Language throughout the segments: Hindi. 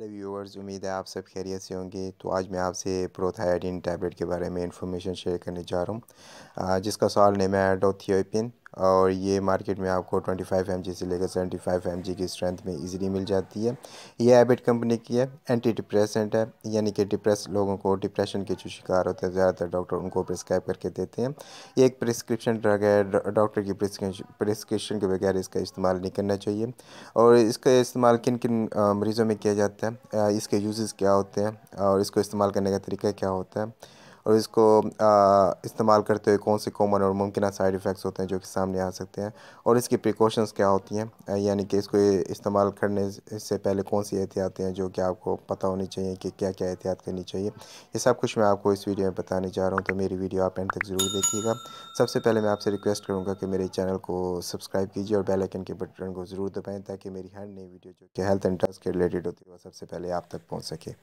हेलो व्यूअर्स उम्मीद है आप सब खैरियत से होंगे तो आज मैं आपसे प्रोथायडिन टैबलेट के बारे में इंफॉर्मेशन शेयर करने जा रहा हूँ जिसका सवाल नेम है एडोथियोपिन और ये मार्केट में आपको 25 एम से लेकर 75 एम की स्ट्रेंथ में इजीली मिल जाती है ये एबिट कंपनी की है एंटी डिप्रेसेंट है यानी कि डिप्रेस लोगों को डिप्रेशन के जो शिकार होते हैं ज़्यादातर डॉक्टर उनको प्रिस्क्राइब करके देते हैं ये एक प्रिस्क्रिप्शन ड्रग है डॉक्टर की प्रिस्क्रिप्शन के बगैर इसका इस्तेमाल नहीं करना चाहिए और इसका इस्तेमाल किन किन मरीज़ों में किया जाता है इसके यूज़ क्या होते हैं और इसको इस्तेमाल करने का तरीका क्या होता है और इसको इस्तेमाल करते हुए कौन से कॉमन और मुमकिन साइड इफ़ेक्ट्स होते हैं जो कि सामने आ सकते हैं और इसकी प्रिकॉशंस क्या होती हैं यानी कि इसको इस्तेमाल करने से पहले कौन सी एहतियातें हैं जो कि आपको पता होनी चाहिए कि क्या क्या एहतियात करनी चाहिए ये सब कुछ मैं आपको इस वीडियो में बताने जा रहा हूँ तो मेरी वीडियो आप एंड तक ज़रूर देखिएगा सबसे पहले मैं आपसे रिक्वेस्ट करूँगा कि मेरे चैनल को सब्सक्राइब कीजिए और बेलाइकन के बटन को ज़रूर दबाएँ ताकि मेरी हर नई वीडियो जो कि हेल्थ एंड ड्रग्स के रिलेटेड होती है वो सबसे पहले आप तक पहुँच सके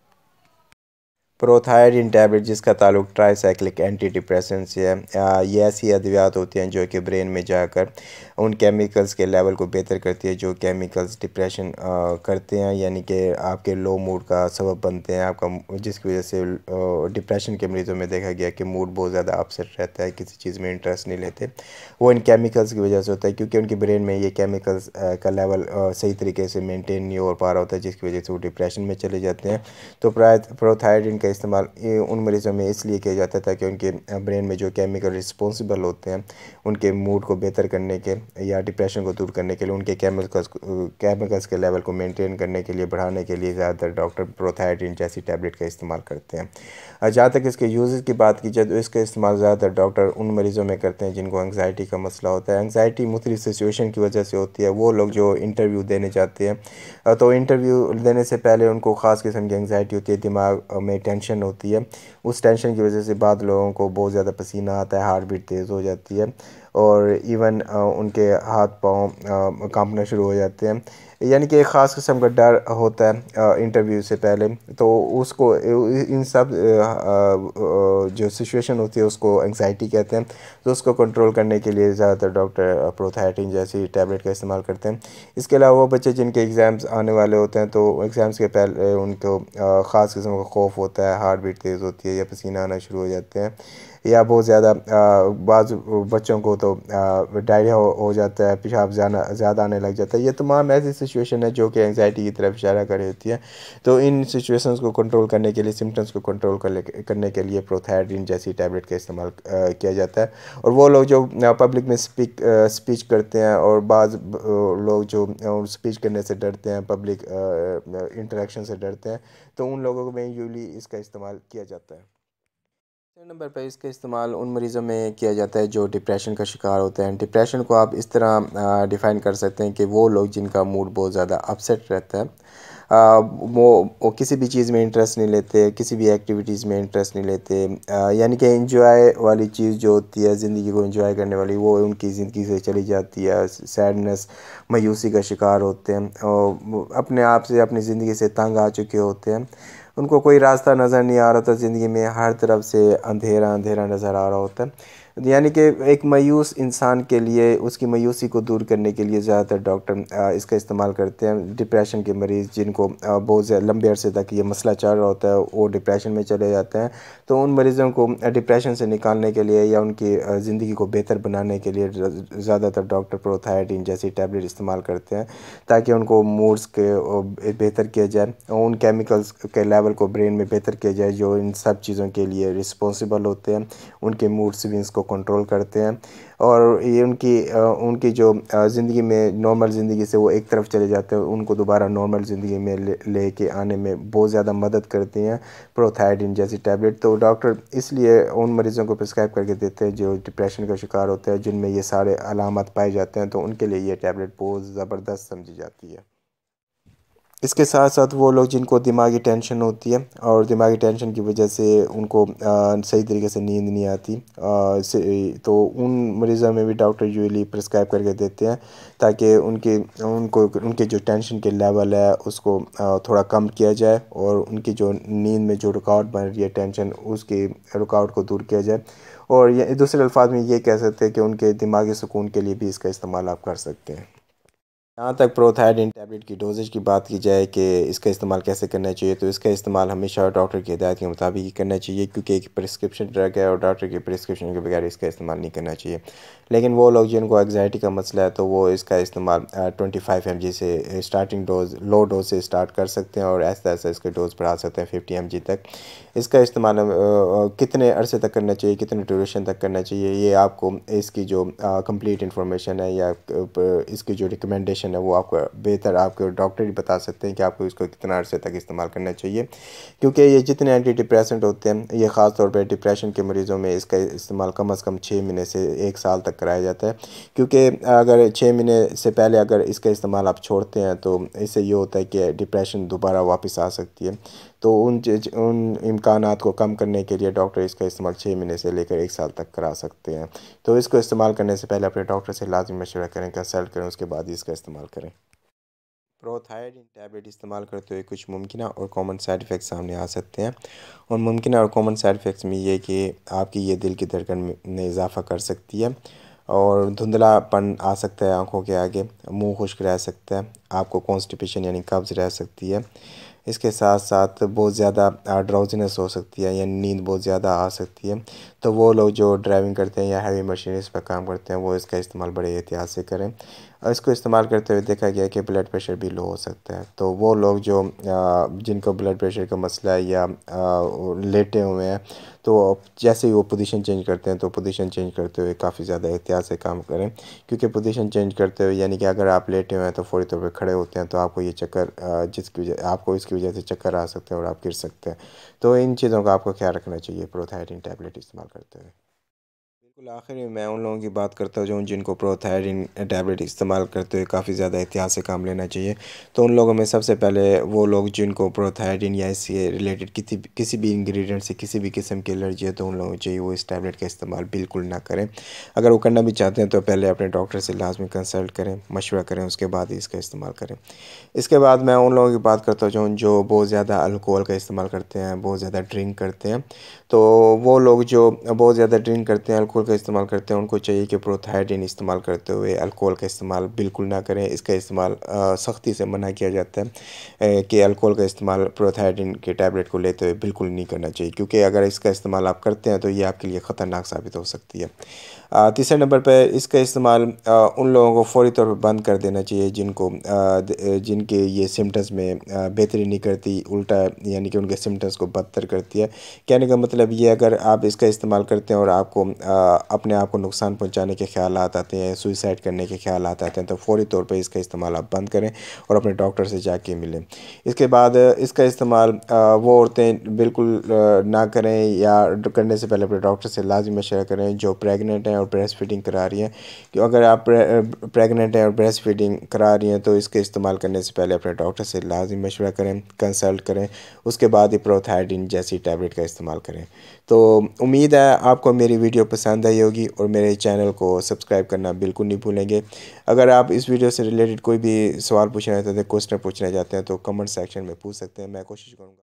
प्रोथायडिन टैबलेट जिसका ताल्लुक ट्राईसाइक्लिक एंटी डिप्रेशन से है ये ऐसी अद्वियात होती हैं जो कि ब्रेन में जाकर उन केमिकल्स के लेवल को बेहतर करती है जो केमिकल्स डिप्रेशन करते हैं यानी कि आपके लो मूड का सबब बनते हैं आपका जिसकी वजह से डिप्रेशन के मरीज़ों में देखा गया कि मूड बहुत ज़्यादा अपसेट रहता है किसी चीज़ में इंटरेस्ट नहीं लेते वो इन केमिकल्स की वजह से होता है क्योंकि उनके ब्रेन में ये केमिकल्स का लेवल सही तरीके से मेनटेन नहीं हो पा रहा होता है जिसकी वजह से वो डिप्रेशन में चले जाते हैं तो प्रोथायडिन का इस्तेमाल उन मरीज़ों में इसलिए किया जाता था कि उनके ब्रेन में जो केमिकल रिस्पॉन्सिबल होते हैं उनके मूड को बेहतर करने के या डिप्रेशन को दूर करने के लिए उनके केमिकल्स केमिकल्स के लेवल को मेंटेन करने के लिए बढ़ाने के लिए ज़्यादातर डॉक्टर प्रोथाइडिन जैसी टैबलेट का इस्तेमाल करते हैं जहाँ तक इसके यूज़ की बात की जाए तो इसका इस्तेमाल ज़्यादातर डॉक्टर उन मरीज़ों में करते हैं जिनको एंगजाइटी का मसला होता है एंगजाइटी मुख्तलिफ सिचुएशन की वजह से होती है वो लोग जो इंटरव्यू देने जाते हैं तो इंटरव्यू देने से पहले उनको ख़ास किस्म की एंगजाइटी होती है दिमाग में टेंशन होती है उस टेंशन की वजह से बाद लोगों को बहुत ज़्यादा पसीना आता है हार्ट बीट तेज़ हो जाती है और इवन उनके हाथ पाँव कांपना शुरू हो जाते हैं यानी कि एक ख़ास किस्म का डर होता है इंटरव्यू से पहले तो उसको इन सब जो सिचुएशन होती है उसको एंगजाइटी कहते हैं तो उसको कंट्रोल करने के लिए ज़्यादातर डॉक्टर प्रोथाइटिन जैसी टैबलेट का इस्तेमाल करते हैं इसके अलावा वो बच्चे जिनके एग्ज़ाम्स आने वाले होते हैं तो एग्ज़ाम्स के पहले उनको ख़ास किस्म का खौफ होता है हार्ट बीट तेज़ होती है या पसीना आना शुरू हो जाते हैं या बहुत ज़्यादा बाज़ बच्चों को तो डायरिया हो, हो जाता है पेशाब जाना ज़्यादा आने लग जाता है ये तमाम ऐसी सिचुएशन है जो कि एंगजाइटी की तरफ इशारा कर रही होती है तो इन सिचुएशंस को कंट्रोल करने के लिए सिम्टम्स को कंट्रोल कर करने के लिए प्रोथाइड्रीन जैसी टैबलेट का इस्तेमाल किया जाता है और वो लोग जो पब्लिक में स्पीक स्पीच करते हैं और बाज़ लोग जो स्पीच करने से डरते हैं पब्लिक इंटरेक्शन से डरते हैं तो उन लोगों में यूली इसका इस्तेमाल किया जाता है नंबर पर इसका इस्तेमाल उन मरीज़ों में किया जाता है जो डिप्रेशन का शिकार होते हैं डिप्रेशन को आप इस तरह डिफ़ाइन कर सकते हैं कि वो लोग जिनका मूड बहुत ज़्यादा अपसेट रहता है आ, वो, वो किसी भी चीज़ में इंटरेस्ट नहीं लेते किसी भी एक्टिविटीज़ में इंटरेस्ट नहीं लेते यानी कि इंजॉय वाली चीज़ जो होती है ज़िंदगी को इंजॉय करने वाली वो उनकी ज़िंदगी से चली जाती है सैडनेस मायूसी का शिकार होते हैं और अपने आप से अपनी ज़िंदगी से तंग आ चुके होते हैं उनको कोई रास्ता नज़र नहीं आ रहा था ज़िंदगी में हर तरफ से अंधेरा अंधेरा नज़र आ रहा होता है यानी कि एक मायूस इंसान के लिए उसकी मायूसी को दूर करने के लिए ज़्यादातर डॉक्टर इसका इस्तेमाल करते हैं डिप्रेशन के मरीज़ जिनको बहुत लंबे अरसे तक ये मसला चल रहा होता है वो डिप्रेशन में चले जाते हैं तो उन मरीज़ों को डिप्रेशन से निकालने के लिए या उनकी ज़िंदगी को बेहतर बनाने के लिए ज़्यादातर डॉक्टर प्रोथाइडीन जैसी टैबलेट इस्तेमाल करते हैं ताकि उनको मूड्स के बेहतर किया जाए उन केमिकल्स के लेवल को ब्रेन में बेहतर किया जाए जो इन सब चीज़ों के लिए रिस्पॉन्सिबल होते हैं उनके मूड्स भी इसको कंट्रोल करते हैं और ये उनकी उनकी जो ज़िंदगी में नॉर्मल ज़िंदगी से वो एक तरफ चले जाते हैं उनको दोबारा नॉर्मल ज़िंदगी में ले, ले के आने में बहुत ज़्यादा मदद करती हैं प्रोथाइडिन जैसी टैबलेट तो डॉक्टर इसलिए उन मरीज़ों को प्रिस्क्राइब करके देते हैं जो डिप्रेशन का शिकार होते हैं जिनमें ये सारे अलामत पाए जाते हैं तो उनके लिए ये टैबलेट बहुत ज़बरदस्त समझी जाती है इसके साथ साथ वो लोग जिनको दिमागी टेंशन होती है और दिमागी टेंशन की वजह से उनको आ, सही तरीके से नींद नहीं आती आ, तो उन मरीज़ों में भी डॉक्टर यूजली प्रिस्क्राइब करके देते हैं ताकि उनके उनको उनके जो टेंशन के लेवल है उसको आ, थोड़ा कम किया जाए और उनकी जो नींद में जो रुकावट बन रही है टेंशन उसकी रुकावट को दूर किया जाए और ये दूसरे अल्फाज में ये कह सकते हैं कि उनके दिमागी सुकून के लिए भी इसका इस्तेमाल आप कर सकते हैं जहाँ तक प्रोथाइडिन टैबलेट की डोजेज की बात की जाए कि इसका इस्तेमाल कैसे करना चाहिए तो इसका इस्तेमाल हमेशा डॉक्टर की हिदायत के मुताबिक ही करना चाहिए क्योंकि एक प्रिस्क्रिप्शन ड्रग है और डॉक्टर के प्रिस्क्रिप्शन के बगैर इसका इस्तेमाल नहीं करना चाहिए लेकिन वो लोग जिनको एग्जाइटी का मसला है तो वो इसका इस्तेमाल ट्वेंटी फाइव एम जी से स्टार्टिंग डोज लो डोज से स्टार्ट कर सकते हैं और ऐसा ऐसा इसके डोज बढ़ा सकते हैं फिफ्टी एम जी तक इसका इस्तेमाल कितने अरसे तक करना चाहिए कितने ड्यूरेशन तक करना चाहिए ये आपको इसकी जो कम्प्लीट इन्फॉर्मेशन है या इसकी जो रिकमेंडेशन मेडिकेशन है वो आपको बेहतर आपके डॉक्टर ही बता सकते हैं कि आपको इसको कितना अर्से तक इस्तेमाल करना चाहिए क्योंकि ये जितने एंटी डिप्रेसेंट होते हैं ये ख़ास तौर पर डिप्रेशन के मरीज़ों में इसका इस्तेमाल कम अज़ कम छः महीने से एक साल तक कराया जाता है क्योंकि अगर छः महीने से पहले अगर इसका इस्तेमाल आप छोड़ते हैं तो इससे ये होता है कि डिप्रेशन दोबारा वापस आ सकती है तो उन उन इम्कान को कम करने के लिए डॉक्टर इसका इस्तेमाल छः महीने से लेकर एक साल तक करा सकते हैं तो इसको इस्तेमाल करने से पहले अपने डॉक्टर से लाजमी मशवरा करें कंसल्ट करें उसके बाद ही इसका इस्तेमाल करें प्रोथायडिन टैबलेट इस्तेमाल करते हुए कुछ मुमकिन और कॉमन साइड इफ़ेक्ट्स सामने आ सकते हैं और मुमकिन और कॉमन साइड इफ़ेक्ट्स में ये कि आपकी ये दिल की धड़कन में इजाफा कर सकती है और धुंधलापन आ सकता है आंखों के आगे मुंह खुश्क रह सकता है आपको कॉन्स्टिपेशन यानी कब्ज़ रह सकती है इसके साथ साथ बहुत ज़्यादा ड्राउजनेस हो सकती है या नींद बहुत ज़्यादा आ सकती है तो वो लोग जो ड्राइविंग करते हैं या हैवी मशीनरीज पर काम करते हैं वो इसका इस्तेमाल बड़े एहतियात से करें इसको इस्तेमाल करते हुए देखा गया कि ब्लड प्रेशर भी लो हो सकता है तो वो लोग जो जिनको ब्लड प्रेशर का मसला है या लेटे हुए हैं तो जैसे ही वो पोजीशन चेंज करते हैं तो पोजीशन चेंज करते हुए काफ़ी ज़्यादा एहतियात से काम करें क्योंकि पोजीशन चेंज करते हुए यानी कि अगर आप लेटे हुए हैं तो फौरी तौर पर खड़े होते हैं तो आपको ये चक्कर जिसकी वजह आपको इसकी वजह से चक्कर आ सकते हैं और आप गिर सकते हैं तो इन चीज़ों का आपको ख्याल रखना चाहिए प्रोथायरिन टैबलेट इस्तेमाल करते हुए आखिर में मैं उन लोगों की बात करता हूँ जिनको प्रोथायरिन टैबलेट इस्तेमाल करते हुए काफ़ी ज़्यादा एहतियात से काम लेना चाहिए तो उन लोगों में सबसे पहले वो लोग जिनको प्रोथायरिन या इससे रिलेटेड किसी किसी भी इंग्रेडिएंट से किसी भी किस्म की एलर्जी है तो उन लोगों को चाहिए वो इस टैबलेट का इस्तेमाल बिल्कुल ना करें अगर वो करना भी चाहते हैं तो पहले अपने डॉक्टर से लाजमी कंसल्ट करें मशवरा करें उसके बाद ही इसका इस्तेमाल करें इसके बाद मैं उन लोगों की बात करता हूँ जो बहुत ज़्यादा अल्कोहल का इस्तेमाल करते हैं बहुत ज़्यादा ड्रिंक करते हैं तो वो लोग जो बहुत ज़्यादा ड्रिंक करते हैं अल्कोहल का इस्तेमाल करते हैं उनको चाहिए कि प्रोथाइडिन इस्तेमाल करते हुए अल्कोहल का इस्तेमाल बिल्कुल ना करें इसका इस्तेमाल सख्ती से मना किया जाता है कि अल्कोहल का इस्तेमाल प्रोथाइडिन के टैबलेट को लेते हुए बिल्कुल नहीं करना चाहिए क्योंकि अगर इसका इस्तेमाल आप करते हैं तो ये आपके लिए ख़तरनाक साबित हो सकती है तीसरे नंबर पर इसका इस्तेमाल उन लोगों को फौरी तौर पर बंद कर देना चाहिए जिनको जिनके ये सिम्टम्स में बेहतरी नहीं करती उल्टा यानी कि उनके सिम्टम्स को बदतर करती है कहने का मतलब ये अगर आप इसका इस्तेमाल करते हैं और आपको अपने आप को नुकसान पहुँचाने के ख्याल आते हैं सुइसाइड करने के ख्याल आते हैं तो फौरी तौर पर इसका इस्तेमाल आप बंद करें और अपने डॉक्टर से जाके मिलें इसके बाद इसका इस्तेमाल वो औरतें बिल्कुल ना करें या करने से पहले अपने डॉक्टर से लाजमी मशा करें जो प्रेगनेंट हैं और ब्रेस्ट फीडिंग करा रही हैं कि अगर आप प्रेगनेंट हैं और ब्रेस्ट फीडिंग करा रही हैं तो इसके इस्तेमाल करने से पहले अपने डॉक्टर से लाजमी मशवरा करें कंसल्ट करें उसके बाद ही प्रोथाइडिन जैसी टैबलेट का इस्तेमाल करें तो उम्मीद है आपको मेरी वीडियो पसंद आई होगी और मेरे चैनल को सब्सक्राइब करना बिल्कुल नहीं भूलेंगे अगर आप इस वीडियो से रिलेटेड कोई भी सवाल पूछना चाहते हैं क्वेश्चन पूछना चाहते हैं तो कमेंट सेक्शन में पूछ सकते हैं मैं कोशिश करूँगा